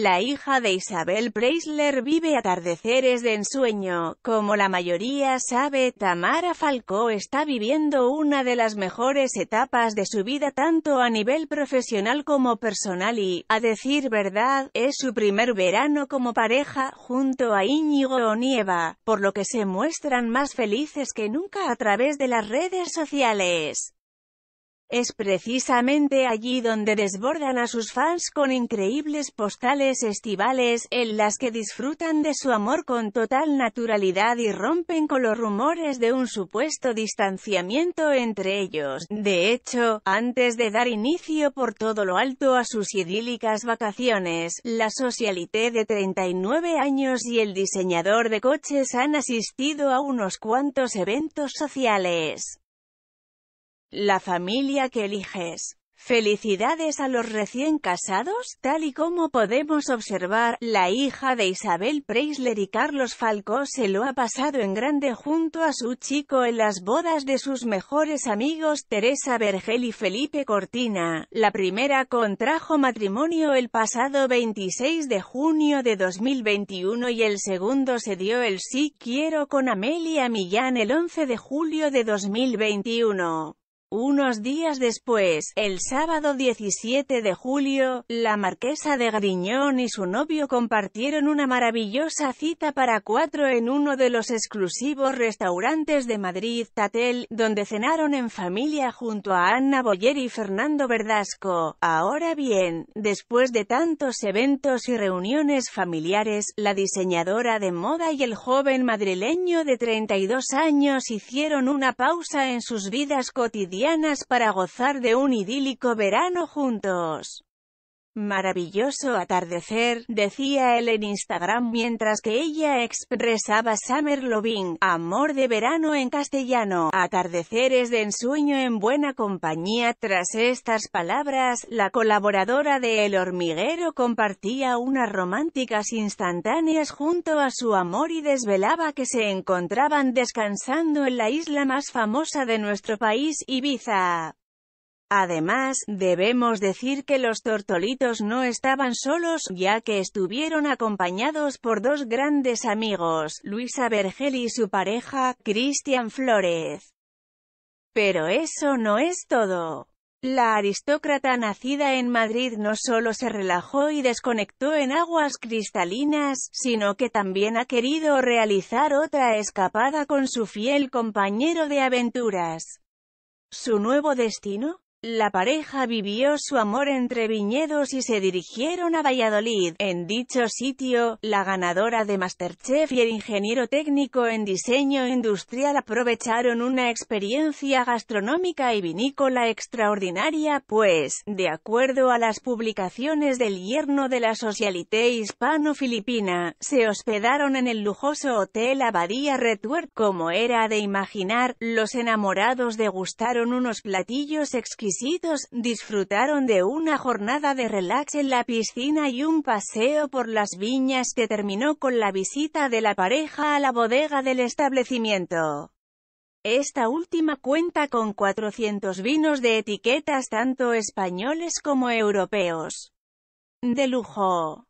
La hija de Isabel Preisler vive atardeceres de ensueño, como la mayoría sabe, Tamara Falcó está viviendo una de las mejores etapas de su vida tanto a nivel profesional como personal y, a decir verdad, es su primer verano como pareja, junto a Íñigo Onieva, por lo que se muestran más felices que nunca a través de las redes sociales. Es precisamente allí donde desbordan a sus fans con increíbles postales estivales, en las que disfrutan de su amor con total naturalidad y rompen con los rumores de un supuesto distanciamiento entre ellos. De hecho, antes de dar inicio por todo lo alto a sus idílicas vacaciones, la socialité de 39 años y el diseñador de coches han asistido a unos cuantos eventos sociales. La familia que eliges. Felicidades a los recién casados, tal y como podemos observar, la hija de Isabel Preisler y Carlos Falco se lo ha pasado en grande junto a su chico en las bodas de sus mejores amigos Teresa Vergel y Felipe Cortina. La primera contrajo matrimonio el pasado 26 de junio de 2021 y el segundo se dio el sí quiero con Amelia Millán el 11 de julio de 2021. Unos días después, el sábado 17 de julio, la marquesa de Griñón y su novio compartieron una maravillosa cita para cuatro en uno de los exclusivos restaurantes de Madrid, Tatel, donde cenaron en familia junto a Anna Boyer y Fernando Verdasco. Ahora bien, después de tantos eventos y reuniones familiares, la diseñadora de moda y el joven madrileño de 32 años hicieron una pausa en sus vidas cotidianas para gozar de un idílico verano juntos. Maravilloso atardecer, decía él en Instagram mientras que ella expresaba Summer Loving, amor de verano en castellano, atardeceres de ensueño en buena compañía. Tras estas palabras, la colaboradora de El Hormiguero compartía unas románticas instantáneas junto a su amor y desvelaba que se encontraban descansando en la isla más famosa de nuestro país, Ibiza. Además, debemos decir que los tortolitos no estaban solos, ya que estuvieron acompañados por dos grandes amigos, Luisa Vergel y su pareja, Cristian Flores. Pero eso no es todo. La aristócrata nacida en Madrid no solo se relajó y desconectó en aguas cristalinas, sino que también ha querido realizar otra escapada con su fiel compañero de aventuras. ¿Su nuevo destino? La pareja vivió su amor entre viñedos y se dirigieron a Valladolid. En dicho sitio, la ganadora de Masterchef y el ingeniero técnico en diseño industrial aprovecharon una experiencia gastronómica y vinícola extraordinaria, pues, de acuerdo a las publicaciones del yerno de la socialité hispano-filipina, se hospedaron en el lujoso hotel Abadía Retuer. Como era de imaginar, los enamorados degustaron unos platillos exquisitos visitos, disfrutaron de una jornada de relax en la piscina y un paseo por las viñas que terminó con la visita de la pareja a la bodega del establecimiento. Esta última cuenta con 400 vinos de etiquetas tanto españoles como europeos. De lujo.